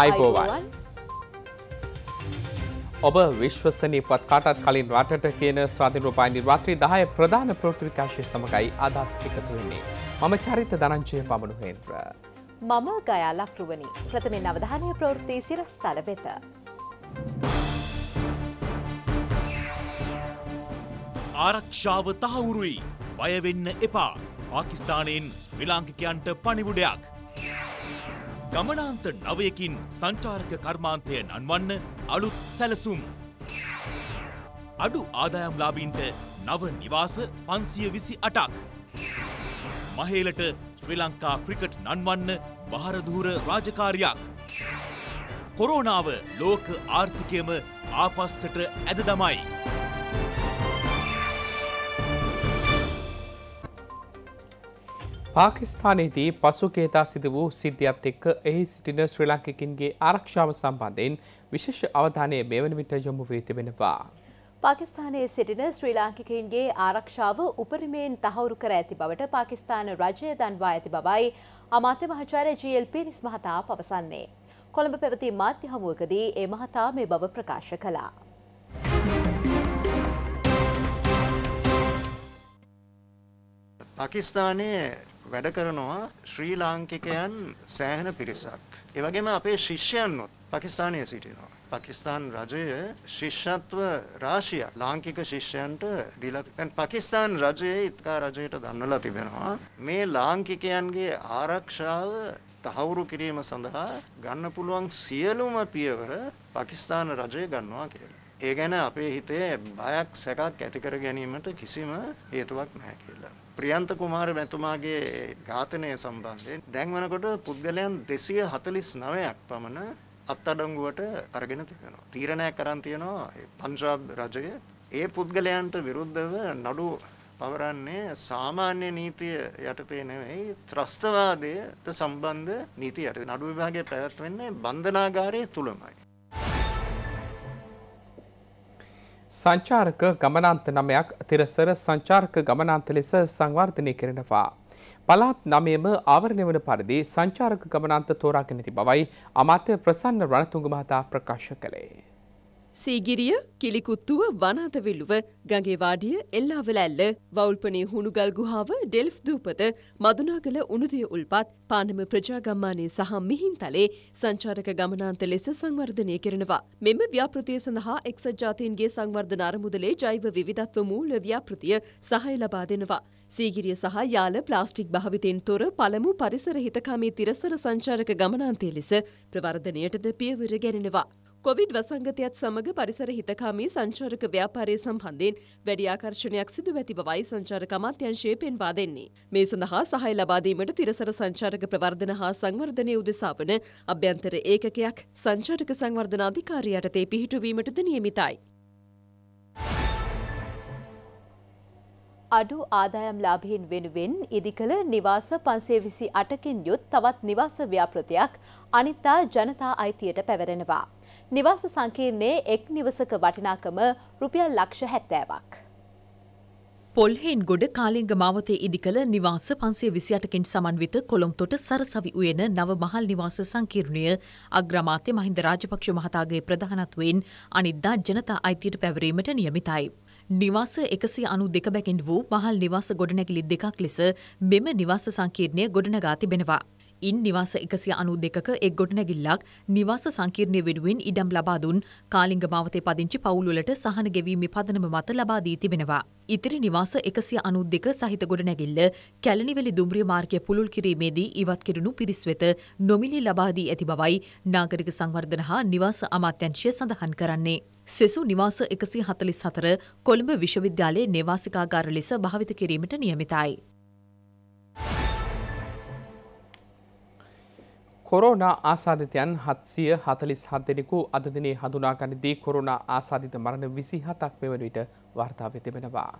අයිබෝවන් ඔබ විශ්වසනීපත් කාටත් කලින් රටට කියන ස්වාධීරෝපය නිර්වාත්‍රී දහය ප්‍රධාන ප්‍රෘතිවිකාශය සමඟයි අදත් එකතුවෙන්නේ මම චරිත දනංචය පමණු හේන්ත්‍ර. මම ගයා ලක්රුවනි ප්‍රථමෙන් අවධානය ප්‍රවෘත්ති සිරස්ථල වෙත. ආරක්ෂාව තහවුරුයි බයවෙන්න එපා පාකිස්ථානයෙන් ශ්‍රී ලාංකිකයන්ට පනිවුඩයක්. ගමනාන්ත නවයකින් සංචාරක කර්මාන්තය නන්වන්න අලුත් සැලසුම්. අඩු ආදායම්ලාබීන්ට නව නිවාස පන්සිය විසි අටක්. මහේලට ශ්‍රී ලංකා ක්‍රිකට් නන්වන්න බහරදූර රාජකාරයක්. කොරෝනාව ලෝක ආර්ථිකයම ආපස්සට ඇද දමයි. පාකිස්ථානයේදී පසුගේදා සිදු වූ සිද්ධියත් එක්ක එහි සිටින ශ්‍රී ලංකිකින්ගේ ආරක්ෂාව සම්බන්ධයෙන් විශේෂ අවධානය මෙවන විට යොමු වී තිබෙනවා. පාකිස්ථානයේ සිටින ශ්‍රී ලාංකිකයින්ගේ ආරක්ෂාව උපරිමයෙන් තහවුරු කර ඇති බවට පාකිස්ථාන රජය දන්වා ඇති බවයි අමාත්‍ය මහාචාර්ය ජීල් පිරිස් මහතා පවසන්නේ. කොළඹ පැවති මාධ්‍ය හමුවකදී ඒ මහතා මේ බව ප්‍රකාශ කළා. පාකිස්ථානයේ වැඩ කරනවා ශ්‍රී ලාංකිකයන් සෑහෙන පිරිසක්. ඒ වගේම අපේ ශිෂ්‍යයන්වත් පාකිස්තානයේ සිටිනවා. පාකිස්තාන් රජය ශිෂ්‍යත්ව රාශිය ලාංකික ශිෂ්‍යයන්ට දීලා දැන් පාකිස්තාන් රජයේ ඉත්කා රජයට දන්වලා තිබෙනවා මේ ලාංකිකයන්ගේ ආරක්ෂාව තහවුරු කිරීම සඳහා ගන්න පුළුවන් සියලුම පියවර පාකිස්තාන රජය ගන්නවා කියලා. ඒ ගැන අපේ හිතේ බයක් සැකක් ඇති කර ගැනීමට කිසිම හේතුවක් නැහැ කියලා. ප්‍රියන්ත කුමාර මැතුමාගේ ඝාතනය සම්බන්ධයෙන් දැන් වෙනකොට පුද්ගලයන් 249ක් පමණ අත්අඩංගුවට අරගෙන තිබෙනවා. තීරණයක් අරන් තියෙනවා පංජාබ් රජය. ඒ පුද්ගලයන්ට විරුද්ධව නඩු පවරන්නේ සාමාන්‍ය නීතිය යටතේ නෙවෙයි ත්‍රස්තවාදයට සම්බන්ධ නීතිය යටතේ. නඩු විභාගය පැවැත්වෙන්නේ බන්ධනාගාරයේ තුලමයි. සංචාරක ගමනාන්ත නමයක් තිරසර සංචාරක ගමනාන්ත ලෙස සංවර්ධනය කරනවා. පළාත් නමයම ආවරණය වන පරිදි සංචාරක ගමනාන්ත තෝරාගෙන ති බවයි අමාත්‍ය ප්‍රසන්න රණතුංග මහතා ප්‍රකාශ කළේ. සීගිරිය කිලිකුත්තුව වනාතවිල්ලුව ගඟේවාඩිය එල්ලාවල ඇල්ල වවුල්පනේ හුණුගල් ගුහාව ඩෙල්ෆ් දූපත මදුනාගල උනුදිය උල්පත් පානම ප්‍රජාගම්මානය සහ මිහින්තලේ සංචාරක ගමනාන්ත ලෙස සංවර්ධනය කරනවා. මෙම ව්‍යාපෘතිය සඳහා එක්සත් ජාතීන්ගේ සංවර්ධන අරමුදලේ ජෛව විවිධත්ව මූල ව්‍යාපෘතිය සහය ලබා දෙනවා. සීගිරිය සහ යාල ප්ලාස්ටික් භාවිතයෙන් තොර පළමු පරිසර හිතකාමී තිරසර සංචාරක ගමනාන්තය ලෙස ප්‍රවර්ධනයටද පියවර ගැනෙනවා. කොවිඩ් වසංගතයත් සමඟ පරිසර හිතකාමී සංචාරක ව්‍යාපාරය සම්බන්ධයෙන් වැඩි ආකර්ෂණයක් සිදු ඇති බවයි සංචාරක අමාත්‍යංශය පෙන්වා දෙන්නේ. මේ සඳහා සහාය ලබාදීමට තිරසර සංචාරක ප්‍රවර්ධන හා සංවර්ධනය උදෙසා වන අභ්‍යන්තර ඒකකයක් සංචාරක සංවර්ධන අධිකාරියටතේ පිහිටුවීමටද නියමිතයි. අඩු ආදායම් ලාභීන් වෙනුවෙන් ඉදිකළ නිවාස පන්සේ විසි අටකින් යුත් තවත් නිවාස ව්‍යාපෘතියක් අනිත්තා ජනතා අයිතියට පැවරෙනවා. නිවාස සංකීර්ණයේ එක් නිවසක වටිනාකම රුපියල් ලක්ෂ හැත්තෑවක්. පොල්හෙන් ගොඩ කාලිංග මාවතේ ඉදිකළ නිවාස පන්සේ විසියටකින් සමන්විත කොළොම්තොට සරසවි උයන නව මහල් නිවාස සංකීර්ණය අග්‍රමාත්‍ය මහින්ද රාජපක්ෂ මහතාගේ ප්‍රධානත්වයෙන් අනිද්දා ජනතා අයිතියට පැවරීමට නියමිතයි. නිවාස එකසි අනු දෙක බැකින් වූ පහල් නිවාස ගොඩනැගිලි දෙකක් ලෙස මෙම නිවාස සංකීර්ණය ගොඩනගා තිබෙනවා. ඉන් නිවාස එකසිය අනු දෙකක එක් ගොඩනැගිල්ලක් නිවාස සංකීර්ණය වෙනුවෙන් ඉඩම් ලබා දුන් කාලිංග මාවතේ පදිංචි පවුල්වලට සහන ගෙවීමේ පදනම මත ලබා දී තිබෙනවා. ඉතිරි නිවාස එකසිය අනු දෙක සහිත ගොඩනැගිල්ල කැලනිවැලි දුම්රිය මාර්ගය පුළුල් කිරීමේදී ඉවත් කිරුණු පිරිස් වෙත නොමිලි ලබා දී ඇති බවයි නාගරික සංවර්ධන හා නිවාස අමාත්‍යංශය සඳහන් කරන්නේ. සෙසු නිවාස එකසි හතලිස් හතර කොළඹ විශ්වවිද්‍යාලයේ නිවාසිකාගාර ලෙස භාවිත කිරීමට නියමිතයි. කොරෝනා ආසාධිතයන් හත්සිය හතලිස් හත්දෙනෙකු අදදිනේ හඳුනාගනිදී කොරුණා ආසාධිත මරණ විසි හතක් මෙවන විට වර්තාව තිබෙනවා.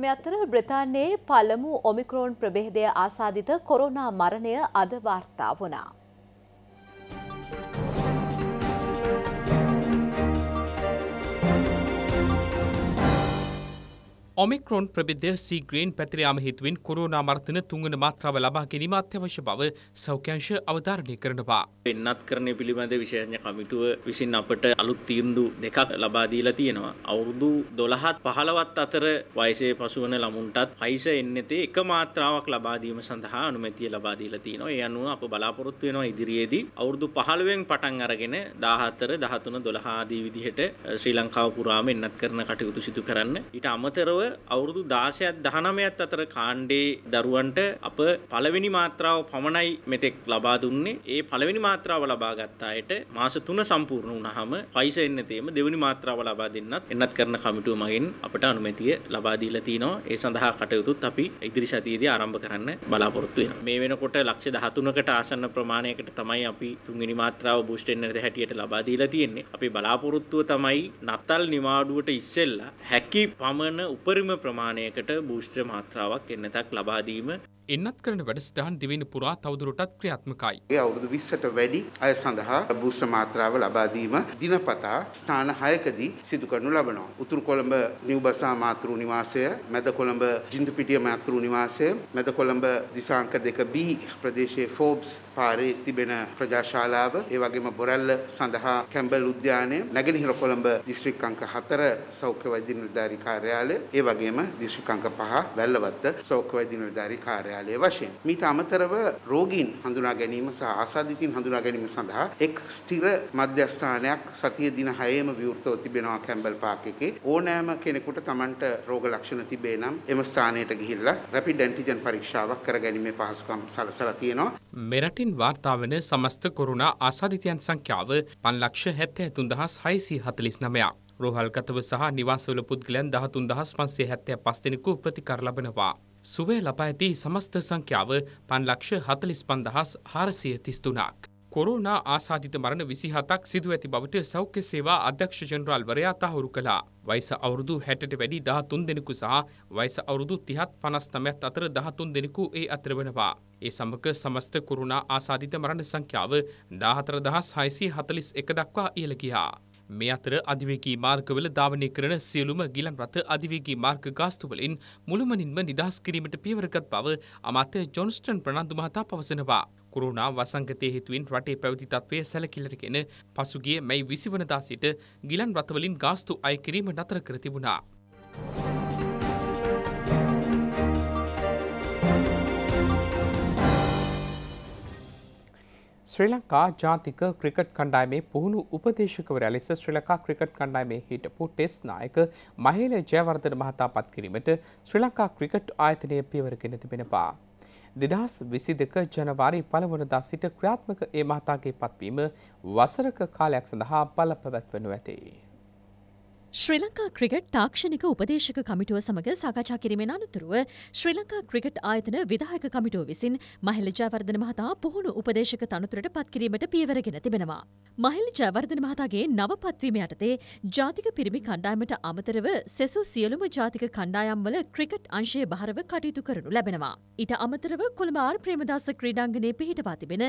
මෙ අතර බ්‍රතාන්නේ පළමු ඔමිකරෝන් ප්‍රබේදය ආසාධිත කොරෝනා මරණය අද වාර්තා වනා. ඔමික්‍රෝන් ප්‍රබිද්ධය සීග්‍රයෙන් පැතිරයාම හිතුවෙන් කොරෝනා මර්තන තුංගන මාත්‍රාව ලබා ගැනීම අත්‍යවශ්‍ය බව සෞඛ්‍යංශ අවධාරණය කරනවා. පෙන්නත් කරණය පිළිබඳ විශේෂඥ කමිටුව විසින් අපට අලුත් තීන්දු දෙකක් ලබා දීලා තියෙනවා. අවුරුදු 12ත් 15ත් අතර වයසේ පසුවන ළමුන්ටත් පයිස එන්නතේ එක මාත්‍රාවක් ලබා දීම සඳහා අනුමැතිය ලබා දීලා තියෙනවා. ඒ අනුව අප බලාපොරොත්තු වෙනවා ඉදිරියේදී අවුරුදු 15න් පටන් අරගෙන 14, 13, 12 ආදී විදිහට ශ්‍රී ලංකාව පුරාම එන්නත් කරන කටයුතු සිදු කරන්න. ඊට අමතරව අවුරුදු 16ත් 19ත් අතර කාණ්ඩේ දරුවන්ට අප පළවෙනි මාත්‍රාව පමණයි මෙතෙක් ලබා දුන්නේ. ඒ පළවෙනි මාත්‍රාව ලබා ගත්ත අයට මාස 3 සම්පූර්ණ වුණාම පයිස එන්න තේම දෙවෙනි මාත්‍රාව ලබා දෙන්නත් එන්නත් කරන කමිටුව මගින් අපට අනුමැතිය ලබා දීලා තිනවා. ඒ සඳහා කටයුතුත් අපි ඉදිරි සතියේදී ආරම්භ කරන්න බලාපොරොත්තු වෙනවා. මේ වෙනකොට ලක්ෂ 13කට ආසන්න ප්‍රමාණයකට තමයි අපි තුන්වෙනි මාත්‍රාව බූස්ට් වෙන්නට හැටියට ලබා දීලා තියෙන්නේ. අපි බලාපොරොත්තුව තමයි නත්තල් නිවාඩුවට ඉස්සෙල්ලා හැකි පමණ උප උපරිම ප්‍රමාණයකට බූෂ්ත්‍ර මාත්‍රාවක් එන්නතක් ලබාදීම එන්නත් කරන වැඩසටහන් දිවෙන පුරා තවදුරටත් ක්‍රියාත්මකයි. ඒ අවුරුදු 20ට වැඩි අය සඳහා බූස්ටර් මාත්‍රාව ලබා දීම දිනපතා ස්ථාන 6කදී සිදු කරනු ලබනවා. උතුරු කොළඹ නිව්බසා මාතෘ නිවාසය, මැද කොළඹ ජින්දුපිටිය මාතෘ නිවාසය, මැද කොළඹ දිසාංක 2B ප්‍රදේශයේ ෆෝබ්ස් පාරේ තිබෙන ප්‍රජාශාලාව, ඒ වගේම බොරැල්ල සඳහා කැම්බල් උද්‍යානය, නැගෙනහිර කොළඹ දිස්ත්‍රික් අංක 4 සෞඛ්‍ය වෛද්‍ය නිලධාරී කාර්යාලය, ඒ වගේම දිස්ත්‍රික් අංක 5 වැල්ලවත්ත සෞඛ්‍ය වෛද්‍ය නිලධාරී කාර්යාලය කාර්යාලය වශයෙන්. මීට අමතරව රෝගීන් හඳුනා ගැනීම සහ ආසාදිතින් හඳුනා ගැනීම සඳහා එක් ස්ථිර මධ්‍යස්ථානයක් සතිය දින 6ම විවෘතව තිබෙනවා කැම්බල් පාක් එකේ. ඕනෑම කෙනෙකුට Tamanට රෝග ලක්ෂණ තිබේ නම් එම ස්ථානයට ගිහිල්ලා රැපිඩ් ඇන්ටිජන් පරීක්ෂාවක් කරගැනීමේ පහසුකම් සලසලා තියෙනවා. මෙරටින් වාර්තා වන සමස්ත කොරුණා ආසාදිතයන් සංඛ්‍යාව 573649ක්. රෝහල්ගතව සහ නිවාසවල පුද්ගලයන් 13575 දෙනෙකු ප්‍රතිකාර ලබනවා. සුවය ලබා ඇති සමස්ත සංඛ්‍යාව පන්ලක්ෂ හතලිස් පන්දහස් හාරසිය තිස්තුනාක්. කොරෝනා ආසාධිත මරණ විසිහතක් සිදු ඇති බවට සෞඛ්‍ය සේවා අධ්‍යක්ෂ ජනරාල්වරයා තහවුරු කළා. වයිස අවුරුදු හැටට වැඩි දහතුන් දෙනෙකු සහ වයිස අවුරුදු තිහත් පනස් තමයත් අතර දහතුන් දෙනෙකු ඒ අතර වනවා. ඒ සමග සමස්ත කුරුණා ආසාධිත මරණ සංඛ්‍යාව දාහතර දහස් හයිසි හතලිස් එක දක්වා ඉහළගියා. මේ අතර අධිවේගී මාර්ගවල ධාවනය කරන සියලුම ගිලන් රථ අධිවේගී මාර්ග ගාස්තුවලින් මුළුමනින්ම නිදහස් කිරීමට පියවරගත් බව අමාත්‍ය ජොන්ස්ටන් ප්‍රනාන්දු මහතා පවසනවා. කුරුණා වසංගතය හේතුවෙන් රටේ පැවති තත්ත්වය සැලකිල්ලටගෙන පසුගිය මැයි විසිවනදා සිට ගිලන් රථවලින් ගාස්තු අය කිරීම නතර කර තිබුණා. ශ්‍රී ලංකා ජාතික ක්‍රිකට් කණ්ඩායමේ පුහුණු උපදේශකවරයා ලෙස ශ්‍රී ලංකා ක්‍රිකට් කණ්ඩායමේ හිටපු ටෙස්ට් නායක මහේල ජයවර්ධන මහතා පත් කිරීමට ශ්‍රී ලංකා ක්‍රිකට් ආයතනය පියවරගෙන තිබෙනවා. දෙදහස් විසි දෙක ජනවාරි පළවනදා සිට ක්‍රියාත්මක ඒ මහතාගේ පත්වීම වසරක කාලයක් සඳහා බල පැවැත්වනු ඇතේ. ශ්‍රී ලංකා ක්‍රිකට් තාක්ෂණික උපදේශක කමිටුව සමඟ සාකච්ඡා කිරීමෙන් අනතුරුව ශ්‍රී ලංකා ක්‍රිකට් ආයතන විධායක කමිටුව විසින් මහිල ජයවර්ධන මහතා පුහුණු උපදේශක තනතුරට පත්කිරීමට පියවරගෙන තිබෙනවා. මහිල ජයවර්ධන මහතාගේ නව පත්වීම යටතේ ජාතික පිරිමි කණ්ඩායමට අමතරව සෙසු සියලුම ජාතික කණ්ඩායම්වල ක්‍රිකට් අංශය බහරව කටයුතු කරනු ලැබෙනවා. ඊට අමතරව කොළඹ ආර් ප්‍රේමදාස ක්‍රීඩාංගණයේ පිහිටවා තිබෙන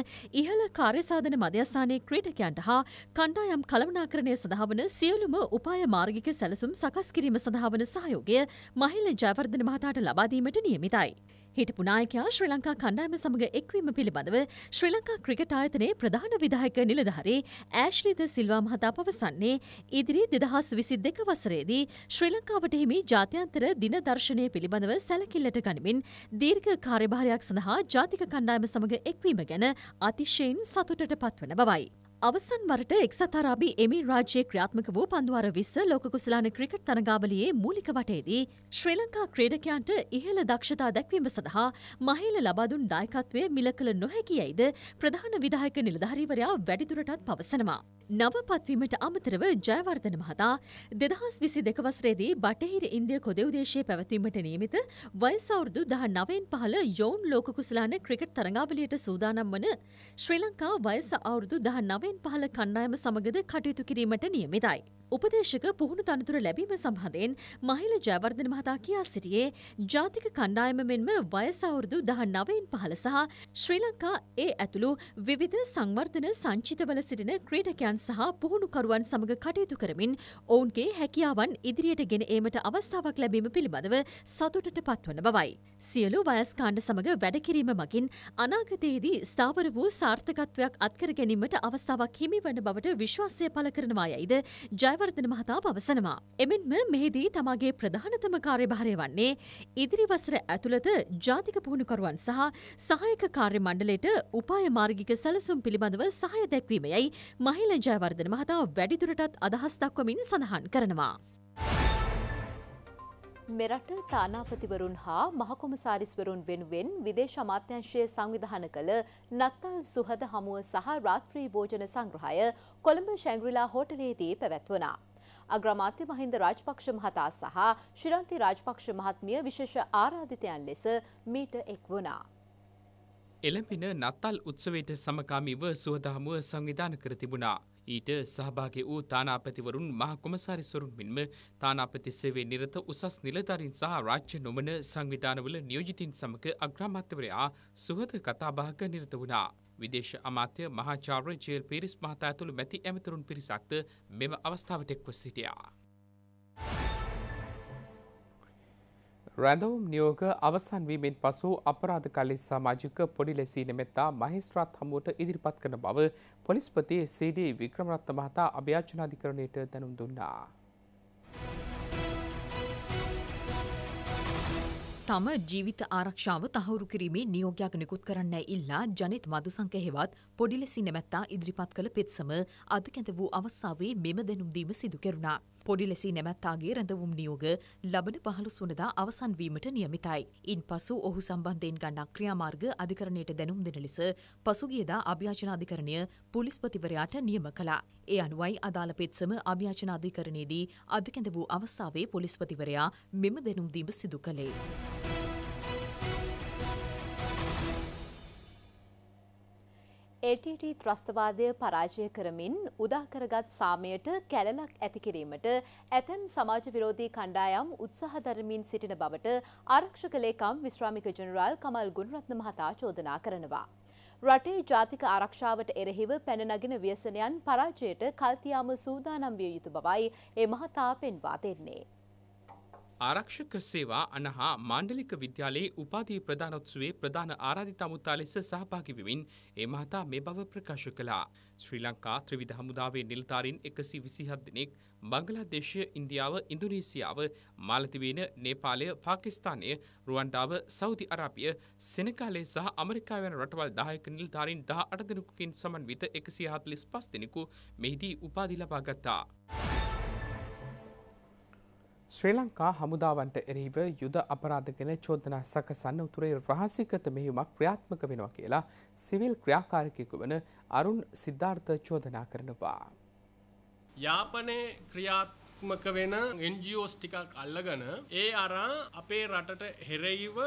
ඉහළ කාර්යසාධන මධ්‍යස්ථානයේ ක්‍රීඩකයන්ට හා කණ්ඩායම් කළමනාකරණය සඳහා වන සියලුම උපාය මාර්ග ප්‍රායෝගික සැලසුම් සකස් කිරීම සඳහා වන සහයෝගය මහිල ජයවර්ධන මහතාට ලබාදීමට නියමිතයි. හිටපු නායකයා ශ්‍රී ලංකා කණ්ඩායම සමඟ එක්වීම පිළිබඳව ශ්‍රී ලංකා ක්‍රිකට් ආයතනයේ ප්‍රධාන විධායක නිලධාරී ඇශ්ලිද සිල්වා මහතා පවසන්නේ ඉදිරි දෙදහස් විසි දෙක වසරේදී ශ්‍රී ලංකාවට හිමි ජාත්‍යන්තර දින දර්ශනය පිළිබඳව සැලකිල්ලට ගනිමින් දීර්ඝ කාර්යභාරයක් සඳහා ජාතික කණ්ඩායම සමඟ එක්වීම ගැන අතිශයෙන් සතුටට පත්වන බවයි. අවසන් වරට එක්සත් අරාබි එමි රාජ්‍යය ක්‍රියාත්මක වූ පන්දුවර විස්ස ලෝක කුසලාන ක්‍රිකට් තරගාවලියේ මූලික වටේදී ශ්‍රී ලංකා ක්‍රීඩකයන්ට ඉහළ දක්ෂතා දැක්වීම සඳහා මහිල ලබාදුන් දායකත්වය මිල කළ නොහැකියයිද ප්‍රධාන විදායක නිලධාරීවරයා වැඩිදුරටත් පවසනවා. නව පත්වීමට අමතරව ජයවර්ධන මහතා දෙදහස් විසි දෙකවසරේදී බටහිර ඉන්දිය කොදෙවදේශය පැවැත්වීමට නියමිත වයිසවුරුදු දහ නවෙන් පහල යෝන් ලෝක කුසලාන ක්‍රිකට් තරගාවලියට සූදානම් වන ශ්‍රී ලංකා වයස අවුරුදු දහ නව නවෙන් පහල කණ්ඩායම සමගද කටයුතු කිරීමට නියමිතයි. උපදේශක පුහුණු තනතුර ලැබීම සම්බන්ධයෙන් මහිල ජයවර්ධන මහතා කියා සිටියේ ජාතික කණ්ඩායම මෙන්ම වයසවුරුදු දහ නවයෙන් පහළ සහ ශ්‍රී ලංකා ඒ ඇතුළු විවිධ සංවර්ධන සංචිතවල සිටින ක්‍රීඩකයන් සහ පුහුණුකරුවන් සමඟ කටයුතු කරමින් ඔවුන්ගේ හැකියාවන් ඉදිරියට ගෙන ඒමට අවස්ථාවක් ලැබීම පිළිබඳව සතුටට පත්වන බවයි. සියලු වයස්කාණ්ඩ සමඟ වැඩකිරීම මගින් අනාගතයේදී ස්ථාවර වූ සාර්ථකත්වයක් අත්කර ගැනීමට අවස්ථාව අවස්ථාවක් හිමිවන බවට විශ්වාසය පළ කරනවා යයිද ජයවර්ධන මහතා පවසනවා. එමෙන්ම මෙහිදී තමාගේ ප්‍රධානතම කාර්යභාරය වන්නේ ඉදිරි වසර ඇතුළත ජාතික පුහුණුකරුවන් සහ සහායක කාර්ය මණ්ඩලයට උපාය මාර්ගික සැලසුම් පිළිබඳව සහය දැක්වීමයයි මහිල ජයවර්ධන මහතා වැඩිදුරටත් අදහස් දක්වමින් සඳහන් කරනවා. මෙරට තානාපතිවරුන් හා මහකොමසාරිස්වරුන් වෙනුවෙන් විදේශ අමාත්‍යංශය සංවිධාන කළ නත්තල් සුහද හමුව සහ රාත්‍රී භෝජන සංග්‍රහය කොළඹ ශැංග්‍රිලා හෝටලයේදී පැවැත්වනා. අග්‍රමාත්‍ය මහින්ද රාජපක්ෂ මහතා සහ ශිරන්ති රාජපක්ෂ මහත්මිය විශේෂ ආරාධිතයන් ලෙස මීට එක් වුණා. එළඹෙන නත්තල් උත්සවයට සමකාමීව සුවදහමුව සංවිධාන කර තිබුණා. ඊට සහභාගි වූ තානාපතිවරුන් මහකොමසාරිස්වරුන් මෙන්ම තානාපති සේවයේ නිරත උසස් නිලධාරීන් සහ රාජ්‍ය නොමන සංවිධානවල නියෝජිතින් සමග අග්‍රාමාත්‍යවරයා සුහද කතාබහක නිරත වුණා. විදේශ අමාත්‍ය මහාචාර්ය ජේල් පිරිස් මහතා ඇතුළු මැති ඇමතුරුන් පිරිසක්ද මෙම අවස්ථාවට එක්ව සිටියා. රැඳවුම් නියෝග අවසන් වීමෙන් පසු අපරාධකාරී සමාජික පොඩි ලෙසීන මෙත්තා මහේස්ත්‍රාත් හමුවට ඉදිරිපත් කරන බව පොලිස්පති සීඩී වික්‍රමරත්න මහතා අභ්‍යාචනාධිකරණයට දැනුම් දුන්නා. තම ජීවිත ආරක්ෂාව තහවුරු කිරීමේ නියෝගයක් නිකුත් කරන්න ඉල්ලා ජනිත් මදුසංක හෙවත් පොඩිලෙසි නැමැත්තා ඉදිරිපත් කළ පෙත්සම අද කැඳ වූ අවස්ථාවේ මෙම දැනුම්දීම සිදු කෙරුණා. පොඩි ලෙසින් නැමැත්තාගේ රැඳවුම් නියෝග ලබන පහළුසුනදා අවසන් වීමට නියමිතයි. ඉන් පසු ඔහු සම්බන්ධයෙන් ගන්නා ක්‍රියාමාර්ග අධිකරණයට දැනුම් දෙන ලෙස පසුගියදා අභ්‍යාචන අධිකරණය පොලිස්පතිවරයාට නියම කළා. ඒ අනුවයි අදාළ පෙත්සම අභ්‍යාචන අධිකරණයේදී අධිකැඳ වූ අවස්ථාවේ පොලිස්පතිවරයා මෙම දැනුම් දීම සිදු කළේ. එටට ත්‍රස්තවාදය පරාජය කරමින් උදාකරගත් සාමයට කැලලක් ඇතිකිරීමට ඇතැම් සමාජ විරෝධී කණ්ඩායම් උත්සාහධරමින් සිටින බවට ආරක්ෂක ලේකම් විශ්‍රාමික ජනරල් කමල් ගුණරත්න මහතා චෝදනා කරනවා. රටේ ජාතික ආරක්ෂාවට එරෙහිව පැනනගෙන ව්‍යසනයන් පරාජයට කල්තියාම සූදානම්විය යුතු බවයි ඒ මහතා පෙන්වා දෙන්නේ. ආරක්ෂක සේවා අනහා මාණ්ඩලික විද්‍යාලයේ උපාධී ප්‍රධානොත්සුවේ ප්‍රධාන ආරාධිතමුත්තා ලෙස සහභාගි වෙමින් ඒ මහතා මේ බව ප්‍රකාශ කළා. ශ්‍රී ලංකා ත්‍රිවිධ හමුදාවේ නිලධාරීන් 127 දෙනෙක් බංගලාදේශය, ඉන්දියාව, ඉන්දුනීසියාව, මාලදිවයින, නේපාලය, පාකිස්තානය, රුවන්ඩාව, සෞදි අරාබිය, සෙනගලේ සහ ඇමරිකාව යන රටවල් 10ක නිලධාරීන් 18 දෙනෙකුකින් සමන්විත 145 දෙනෙකු මෙහිදී උපාධි ලබා ගත්තා. ශ්‍රී ලංකා හමුදාවන්ට එරහිව යුද අපරාධගෙන චෝදනා සකසන්න උතුරේ රහසිකත මෙහිුමක් ක්‍රියාත්මක වෙනවා කියලා සිවිල් ක්‍රියාකාරකයකු වන අරුන් සිද්ධාර්ථ චෝදනා කරනවා. යාපනය ක්‍රියාත්මක වෙන එන්ජියෝස් ටිකක් අල්ලගන ඒ අරා අපේ රටට හෙරයිව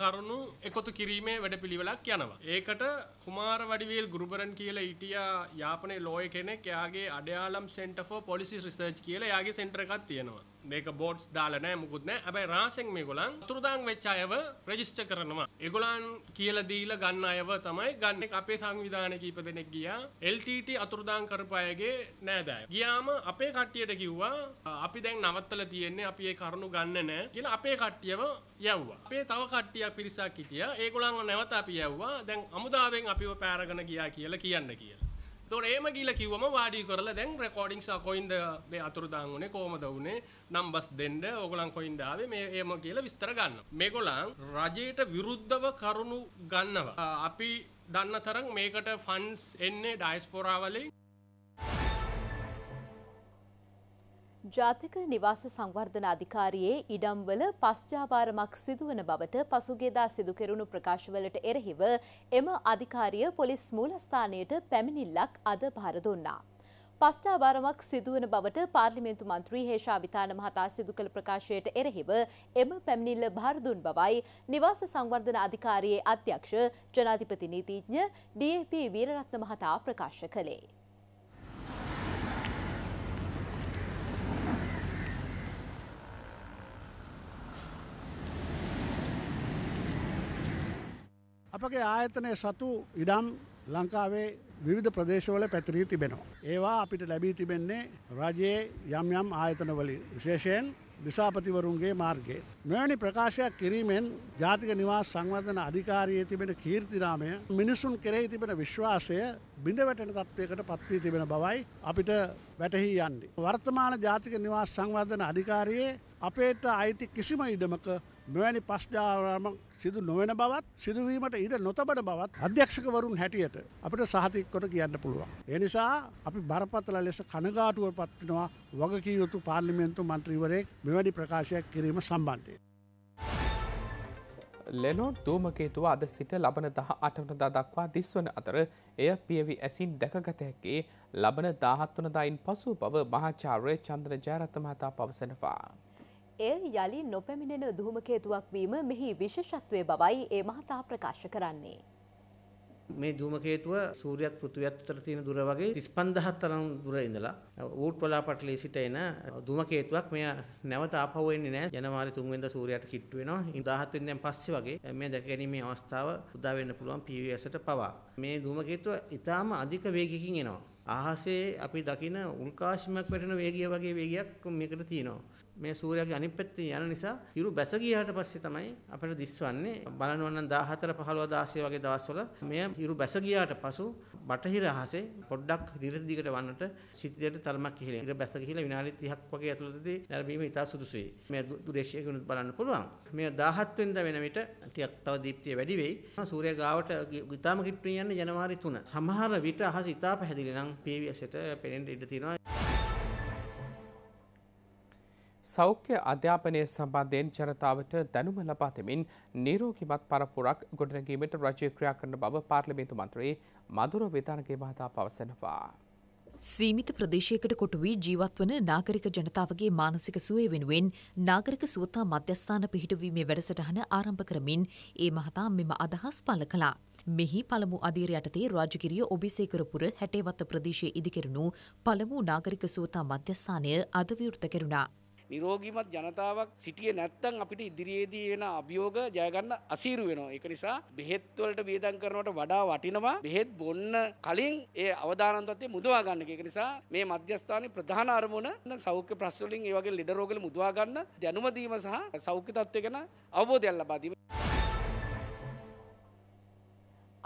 කරුණු එකතු කිරීමේ වැඩ පිළිවෙලක් යනවා. ඒකට කුමාර වඩිවල් ගුරුපරන් කියල ඉටිය යාපනේ ලෝය කෙනෙක් යාගේ Adayaalam centre policy research කියල යාගේ සෙන්ටරකක් තියෙනවා. මේක බෝඩ්ස් දාල නෑ මුකුත් නෑ හැබැයි රාසෙන් මේගොල්ලන් අතුරුදාන් වෙච්ච අයව රෙජිස්ටර් කරනවා. ඒගොල්ලන් කියලා දීලා ගන්න අයව තමයි ගන්න. අපේ සංවිධානයේ කීප දෙනෙක් ගියා LTT අතුරුදාන් කරපු අයගේ නෑදෑයෝ. ගියාම අපේ කට්ටියට කිව්වා අපි දැන් නවත්තලා තියෙන්නේ අපි ඒ කරුණු ගන්න නෑ කියලා අපේ කට්ටියව යව්වා. අපේ තව කට්ටියක් පිරිසක් හිටියා. ඒගොල්ලන්ව නැවත අපි යව්වා. දැන් අමුදාවෙන් අපිව පෑරගෙන ගියා කියලා කියන්න කියලා. තොට ඒම ගිල කිවම වාඩි කරල දැන් රෙකෝඩිංක්ස් කොයින්ද මේ අතුරුදාන් වුණේ කෝමද වුණේ නම්බස් දෙන්න ඕගලන් කොයින්දාවේ මේ ඒම කියල විස්තර ගන්න. මේගොලන් රජයට විරුද්ධව කරුණු ගන්නවා. අපි දන්න තරම් මේකට ෆන්ස් එන්නේ ඩයිස්පොරාවලින්. ජාතික නිවාස සංවර්ධන අධිකාරියේ ඉඩම්වල පස්්ජාපාරමක් සිදුවන බවට පසුගේදා සිදුකෙරුණු ප්‍රකාශවලට එරහිව එම අධිකාරිය පොලිස් මූලස්ථානයට පැමිණිල්ලක් අද භාරදුන්නා. පස්්ජාභාරමක් සිදුවන බවට පාර්ලිමේන්තු මන්ත්‍රී හේෂාවිතාන මහතා සිදු කළ ප්‍රකාශයට එරහිව එම පැමිණිල්ල භාරදුන් බවයි නිවාස සංවර්ධන අධිකාරයේ අධ්‍යක්ෂ ජනාධිපති නීතිීඥ DAP වීරරත්න මහතා ප්‍රකාශ කළේ. අපගේ ආයතනය සතු ඉඩම් ලංකාවේ විවිධ ප්‍රදේශවල පැතිරී තිබෙනවා. ඒවා අපිට ලැබී තිබෙන්නේ රජයේ යම් යම් ආයතනවලින් විශේෂයෙන් දිසාපතිවරුන්ගේ මාර්ගයේ. මෙවැනි ප්‍රකාශයක් කිරීමෙන් ජාතික නිවාස සංවර්ධන අධිකාරයේ තිබෙන කීර්තිනාමය මිනිසුන් කෙරෙහි තිබෙන විශ්වාසය බිඳවැටෙන තත්ත්වයකට පත්වී තිබෙන බවයි අපිට වැටහි යන්නේ. වර්තමාන ජාතික නිවාස සංවර්ධන අධිකාරයේ අපේට අයිති කිසිම ඉඩමක මෙවැනි පස්්ඩාරම සිදු නොවෙන බවත් සිදුවීමට ඉඩ නොතබන බවත් අධ්‍යක්ෂකවරුන් හැටියට අපට සහතික්කොට කියන්න පුළුවන්. එනිසා අපි බරපතල ලෙස කනගාටුව පත්වනවා වගකී යුතු පාර්ලිමෙන්තු මන්ත්‍රීවරයෙක් මෙවැනි ප්‍රකාශයක් කිරීම සම්බන්ධය. ලෙනොන් දූමකේතුව අද සිට ලබන දහ අටවනදා දක්වා දිස්වන අතර එය පියවි ඇසින් දැකගතහැක්කේ ලබන දාහත්වනදායින් පසු බව මහාචාර්ය චන්ද්‍ර ජයරත්ත මහතා පවසනවා. එය යළි නොපැමිණෙන දූමකේතුවක් වීම මෙහි විශේෂත්වය බවයි ඒ මහතා ප්‍රකාශ කරන්නේ. මේ දූමකේතුව සූර්යත් පෘථිවියත් අතර තියෙන දුර වගේ 35000 තරම් දුර ඉඳලා ඌට් පලාපට්ලේ සිට එන දූමකේතුවක් මෙය නැවත ආපහු එන්නේ නැහැ ජනවාරි 3 වෙනිදා සූර්යයට කිට්ටු වෙනවා 17 වෙනිදාන් පස්සේ වගේ මේ දැකගැනීමේ අවස්ථාව උදා වෙන්න පුළුවන් PVSට පවා මේ දූමකේතුව ඊටාම අධික වේගයකින් එනවා ආහසේ අපි දකින උල්කාශිමක් වැටෙන වේගය වගේ වේගයක් මේකට තියෙනවා මේ සූර්යාගේ අනිත් පැත්තේ යන නිසා හිරු බැස ගියාට පස්සේ තමයි අපිට දිස්වන්නේ බලනවා නම් 14 15 16 වගේ දවස්වල මෙය හිරු බැස ගියාට පසු බටහිර අහසේ පොඩ්ඩක් රිරිත් දිගට වන්නට සිටියට තරමක් ඉහළ ඉර බැස ගිහිලා විනාඩි 30ක් වගේ ඇතුළතදී නැරඹීම ඉතා සුදුසුයි මේ දුරේශයක උනුත් බලන්න පුළුවන් මේ 17 වෙනිදා වෙන විට ටිකක් තව දීප්තිය වැඩි වෙයි සූර්යා ගාවට ඉතාම කිට්ටු යන්නේ ජනවාරි 3 සමහර විට අහස ඉතා පැහැදිලි නම් PVS එකට පෙනෙන්න ඉඩ තියෙනවා සෞඛ්‍ය අධ්‍යාපනය සම්බන්ධයෙන් ජනතාවට දැනුම ලබාතමින් නීරෝගිමත් පරපුරක් ගොඩනැගීමට රජය ක්‍රියා කරන බව පාර්ලිමේන්තු මන්ත්‍රී මදුර විධානගේ මහතා පවසනවා. සීමිත ප්‍රදේශයකට කොට වී ජීවත්වන නාගරික ජනතාවගේ මානසික සුවය වෙනුවෙන් නාගරික සුවතා මධ්‍යස්ථාන පිහිටවීමේ වැඩසටහන ආරම්භ කරමින් ඒ මහතා මෙම අදහස් පල කළා. මෙහි පළමු අධීර යටතේ රාජගිරිය ඔබිසේකරපුර හැටේවත්ත ප්‍රදේශයේ ඉදිකෙරුණු පළමු නාගරික සුවතා මධ්‍යස්ථානය අද විවෘත කෙරුණා. නිරෝගීමත් ජනතාවක් සිටියේ නැත්තම් අපිට ඉදිරියේදී එන අභියෝග ජය ගන්න අසීරු වෙනවා. ඒක නිසා බෙහෙත් වලට වියදම් කරනවට වඩා වටිනවා බෙහෙත් බොන්න කලින් ඒ අවදානම් තත්ත්වය මුදවා ගන්න. ඒක නිසා මේ මධ්‍යස්ථානයේ ප්‍රධාන අරමුණ සෞඛ්‍ය ප්‍රශ්න වලින් ඒ වගේ ලෙඩ රෝගවල මුදවා ගන්න දැනුම දීම සහ සෞඛ්‍ය තත්ත්වය ගැන අවබෝධයක් ලබා දීම.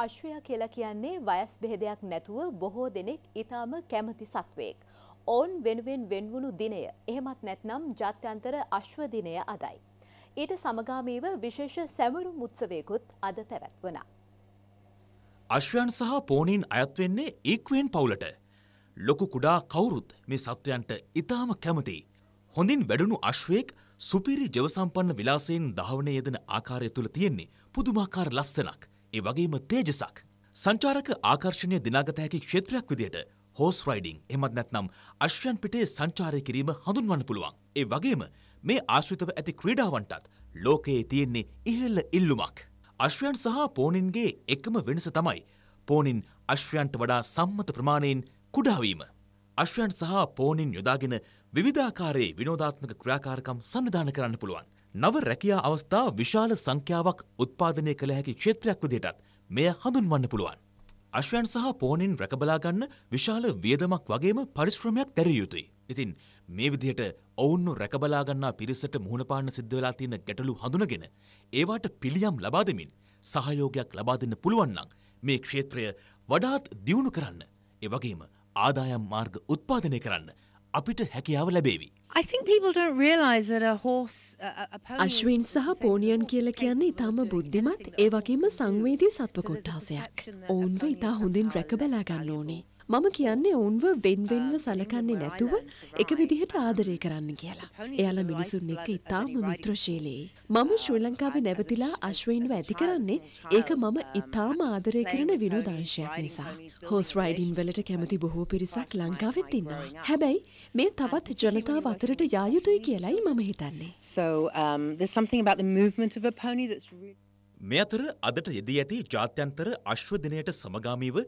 අශ්වයා කියලා කියන්නේ වයස් බෙහෙදයක් නැතුව බොහෝ දෙනෙක් ඊටාම කැමති සත්වයෙක්. ඔවුන් වෙනුවෙන් වෙන්වුණු දිනය එහෙමත් නැත්නම් ජාත්‍යන්තර අශ්ව දිනය අදයි. ඊට සමගාමීව විශේෂ සැමරු මුත්සවයකුත් අද පැවැත්වනා. අශ්වයන් සහ පෝනීන් අයත්වෙන්නේ ඒක්වෙන් පවුලට. ලොකු කුඩා කවුරුත් මේ සත්වයන්ට ඉතාම කැමති. හොඳින් වැඩුණු අශ්වයෙක් සුපිරි ජවසම්පන්න විලාසයෙන් ධාවනය යෙදෙන ආකාරය තුළ තියෙන්නේ පුදුමාකාර ලස්සනක් ඒ වගේම තේජසක් සංචාරක ආකර්ෂණය දිනාගත හැකි ක්ෂේත්‍රයක් විදියට හෝස් රයිඩිං එමත් නැත්නම් අශ්වයන් පිටේ සංචාරය කිරීම හඳුන්වන්න පුළුවන්. ඒ වගේම මේ ආශ්‍රිතව ඇති ක්‍රීඩාවන්ටත් ලෝකයේ තියෙන්නේ ඉහළ ඉල්ලුමක්. අශ්වයන් සහ පෝනින්ගේ එකම වෙනස තමයි පෝනින් අශ්වයන්ට වඩා සම්මත ප්‍රමාණයෙන් කුඩාවීම. අශ්වයන් සහ පෝනින් යොදාගෙන විවිධාකාරයේ විනෝධාත්මක ක්‍රියාකාරකම් සන්නිධාන කරන්න පුළුවන්. නව රැකියා අවස්ථා විශාල සංඛ්‍යාවක් උත්පාදනය කළ හැකි ක්ෂේත්‍රයක් විදිහටත් මෙය හඳුන්වන්න පුළුවන්. අශ්වයන් සහ පෝනෙන් රැකබලාගන්න විශාල වියදමක් වගේම පරිශ්‍රමයක් දැරිය යුතුයි. ඉතින් මේ විදිහට ඔවුන්ව රැකබලාගන්නා පිරිසට මුහුණපාන්න සිද්ධ වෙලා තියෙන ගැටලු හඳුනගෙන ඒවාට පිළියම් ලබා දෙමින් සහයෝගයක් ලබා දෙන්න පුළුවන් නම් මේ ක්ෂේත්‍රය වඩාත් දියුණු කරන්න ඒ වගේම ආදායම් මාර්ග උත්පාදනය කරන්න අපිට හැකියාව ලැබේවි. අශ්වීන් සහ පෝනියන් කියල කියන්නේ ඉතාම බුද්ධිමත් ඒ වගේම සංවේදී සත්ව කොට්ටාසයක්. ඔවුන්ව ඉතා හොඳින් රැක බැලා ගන්න ඕනේ. මම කියන්නේ ඔවුන්ව වෙන්වෙන්ව සලකන්නේ නැතුව එක විදිහට ආදරය කරන්න කියලා. එයාලා මිනිසුන් එක්ක ඉතාම මිත්‍රශීලී. මම ශ්‍රී ලංකාවේ නැවතිලා අශ්වයින්ව ඇති කරන්නේ ඒක මම ඉතාම ආදරය කරන විනෝදාංශයක් නිසා. හෝස් රයිඩින් වලට කැමති බොහෝ පිරිසක් ලංකාවෙත් ඉන්නවා. හැබැයි මේ තවත් ජනතාව අතරට යා යුතුයි කියලයි මම හිතන්නේ. So um, there's something about the movement of a pony that's really මේ අතර අදට යෙදී ඇති ජාත්‍යන්තර අශ්ව දිනයට සමගාමීව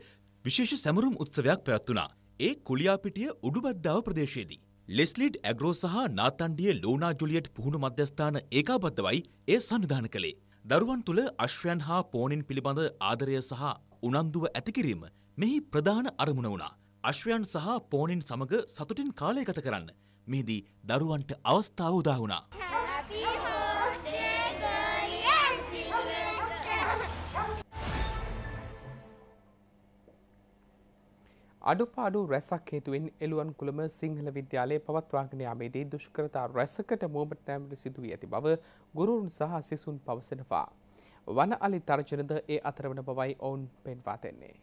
විශේෂ සැමරුම් උත්සවයක් පැවැත්වනා ඒ කුලියාපිටිය උඩුබද්දාව ප්‍රදේශයේදී. ලෙස්ලිඩ් ඇග්‍රෝ සහ නාතන්ඩිය ලෝනා ජුලියට් පුහුණු මධ්‍යස්ථාන ඒකාබද්ධවයි ඒ සනිධාන කළේ. දරුවන් තුළ අශ්වයන් හා පෝනින් පිළිබඳ ආදරය සහ උනන්දුව ඇතිකිරීම මෙහි ප්‍රධාන අරමුණ වුණා. අශ්වයන් සහ පෝනින් සමඟ සතුටින් කාලය ගත කරන්න. මෙහිදී දරුවන්ට අවස්ථාව උදාහුණා. අඩුපාඩු රැසක් හේතුවෙන් එළුවන් කුළම සිංහල විද්‍යාලයේ පවත්වාගෙන යාමේදී දුෂ්කරතා රැසකට මුවමට තෑමට සිදුවී ඇති බව ගුරුන් සහ සිසුන් පවසනවා. වන අලි තර්ජනද ඒ අතරවන බවයි ඔවුන් පෙන්වා දෙන්නේ.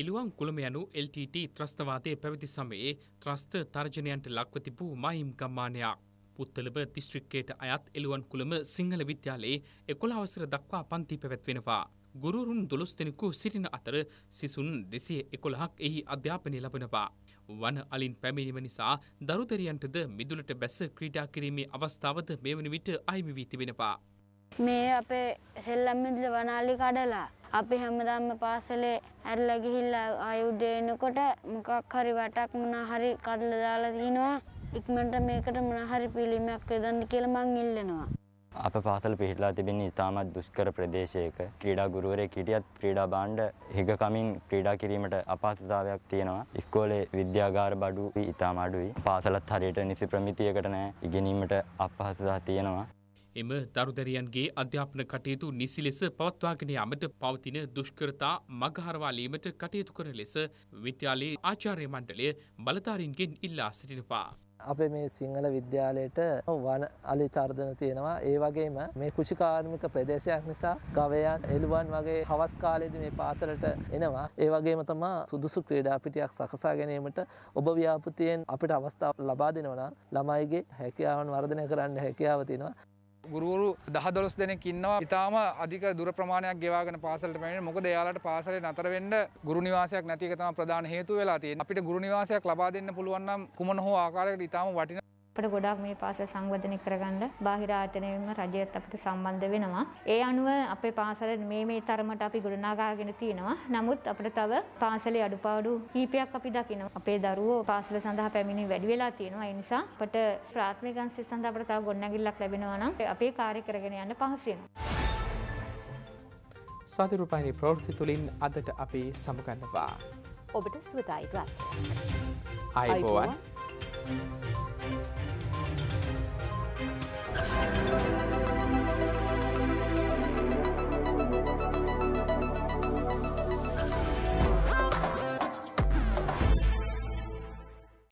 එළුවන් කුළම යනු LTT ත්‍රස්තවාදය පැවති සමයේ ත්‍රස්ත තර්ජනයන්ට ලක්ව තිබූ මහිම් ගම්මානයක්. පුත්තලබ දිස්ත්‍රික්කයට අයත් එළුවන් කුළම සිංහල විද්‍යාලයේ එකොළ අවසර දක්වා පන්ති පැවැත්වෙනවා. ගුරුරුන් දොළොස් දෙනෙකු සිටින අතර සිසුන් දෙසිය එකොළහක් එහි අධ්‍යාපනය ලබනවා. වන අලින් පැමිණීම නිසා දරුදරියන්ටද මිදුලට බැස ක්‍රීඩා කිරීමේ අවස්ථාවද මෙවනි විට අයිමි වී තිබෙනවා. මේ අපේ සෙල්ලම් මිදුල වනාලි කඩලා අපි හැමදාම පාසලේ ඇරලා ගිහිල්ලා ආයුධය එනකොට මොකක් හරි වටක් මොනා හරි කඩලා දාලා තිනවා ඉක්මනට මේකට මොනා හරි පිළිමයක් යොදන්න කියලා මං ඉල්ලනවා. අප පාසල පිහිටලා තිබෙන්නේ ඉතාමත් දුෂ්කර ප්‍රදේශයක ක්‍රීඩා ගුරුවරයෙක් හිටියත් ක්‍රීඩා භාණ්ඩ හිගකමින් ක්‍රීඩා කිරීමට අපහසුතාවයක් තියෙනවා. ඉස්කෝලේ විද්‍යාගාර බඩු ඉතාම අඩුයි. පාසලත් හරියට නිසි ප්‍රමිතියකට නැහැ. ඉගෙනීමට අපහසුතාව තියෙනවා. එම දරුදරියන්ගේ අධ්‍යාපන කටයුතු නිසි ලෙස පවත්වාගෙන යාමට පවතින දුෂ්කරතා මගහරවාලීමට කටයුතු කරන ලෙස විද්‍යාලයේ ආචාර්ය මණ්ඩලය බලධාරීන්ගෙන් ඉල්ලා සිටිනවා. අපේ මේ සිංහල විද්‍යාලයට වන අලිචර්ධන තියෙනවා ඒ වගේම මේ කුෂිකාර්මික ප්‍රදේශයක් නිසා ගවයන් එළුවන් වගේ හවස් කාලයේදී මේ පාසලට එනවා ඒ වගේම තමා සුදුසු ක්‍රීඩා පිටියක් සකසා ගැනීමට ඔබ ව්‍යාපෘතියෙන් අපිට අවස්ථාව ලබා දෙනවා ළමයිගේ හැකියාවන් වර්ධනය කරන්න හැකියාව තියෙනවා ගුරුවරු දහ දොළොස් දෙනෙක් ඉන්නවා ඉතාම අධික දුර ප්‍රමාණයක් ගෙවාගෙන පාසලට පැමිණෙන මොකද එයාලට පාසලේ නතර වෙන්න ගුරු නිවාසයක් නැති එක තමයි ප්‍රධාන හේතුව වෙලා තියෙන්නේ අපිට ගුරු නිවාසයක් ලබා දෙන්න පුළුවන් නම් කුමන හෝ ආකාරයකට ඉතාම වටිනා අපිට ගොඩාක් මේ පාසල සංවර්ධනය කරගන්න බාහිර ආයතනයෙන්ම රජයත් අපිට සම්බන්ධ වෙනවා. ඒ අනුව අපේ පාසල මේ මේ තරමට අපි ගොඩනගාගෙන තියෙනවා. නමුත් අපිට තව පාසලේ අඩුපාඩු කීපයක් අපි දකිනවා. අපේ දරුවෝ පාසල සඳහා පැමිණි වැඩි වෙලා තියෙනවා. ඒ නිසා අපිට ප්‍රාථමික අංශය සඳහා අපිට තව ගොඩනැගිල්ලක් ලැබෙනවා නම් අපේ කාර්ය කරගෙන යන්න පහසු වෙනවා. සාධරූපහිනි ප්‍රවෘත්ති තුළින් අදට අපේ සමුගන්නවා. ඔබට ස්වතායි ග්‍රත්. අයිබෝවන්. Thank you. Yes.